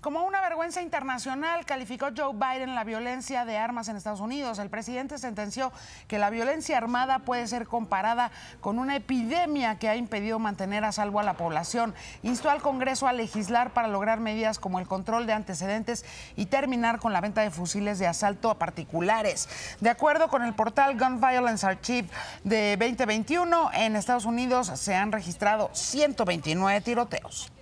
Como una vergüenza internacional, calificó Joe Biden la violencia de armas en Estados Unidos. El presidente sentenció que la violencia armada puede ser comparada con una epidemia que ha impedido mantener a salvo a la población. Instó al Congreso a legislar para lograr medidas como el control de antecedentes y terminar con la venta de fusiles de asalto a particulares. De acuerdo con el portal Gun Violence Archive de 2021, en Estados Unidos se han registrado 129 tiroteos.